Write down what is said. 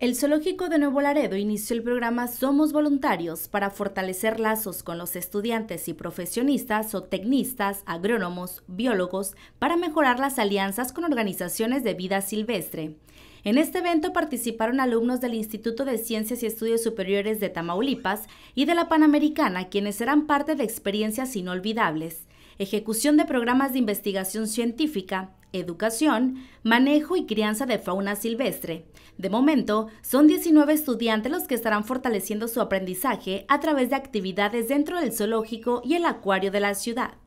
El Zoológico de Nuevo Laredo inició el programa Somos Voluntarios para fortalecer lazos con los estudiantes y profesionistas o tecnistas, agrónomos, biólogos, para mejorar las alianzas con organizaciones de vida silvestre. En este evento participaron alumnos del Instituto de Ciencias y Estudios Superiores de Tamaulipas y de la Panamericana, quienes serán parte de experiencias inolvidables, ejecución de programas de investigación científica, Educación, Manejo y Crianza de Fauna Silvestre. De momento, son 19 estudiantes los que estarán fortaleciendo su aprendizaje a través de actividades dentro del zoológico y el acuario de la ciudad.